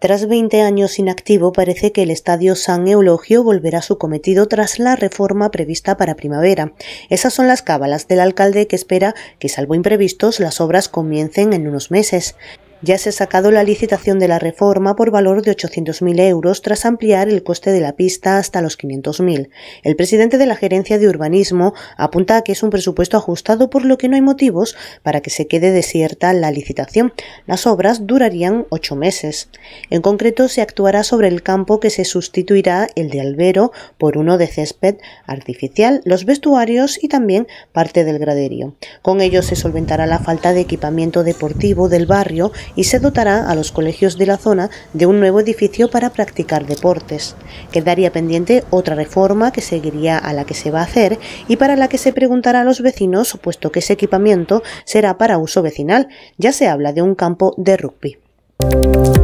Tras 20 años inactivo, parece que el Estadio San Eulogio volverá a su cometido tras la reforma prevista para primavera. Esas son las cábalas del alcalde que espera que, salvo imprevistos, las obras comiencen en unos meses. Ya se ha sacado la licitación de la reforma por valor de 800.000 euros tras ampliar el coste de la pista hasta los 500.000. El presidente de la Gerencia de Urbanismo apunta a que es un presupuesto ajustado por lo que no hay motivos para que se quede desierta la licitación. Las obras durarían ocho meses. En concreto, se actuará sobre el campo que se sustituirá el de albero por uno de césped artificial, los vestuarios y también parte del graderío. Con ello se solventará la falta de equipamiento deportivo del barrio y se dotará a los colegios de la zona de un nuevo edificio para practicar deportes. Quedaría pendiente otra reforma que seguiría a la que se va a hacer y para la que se preguntará a los vecinos, puesto que ese equipamiento será para uso vecinal. Ya se habla de un campo de rugby.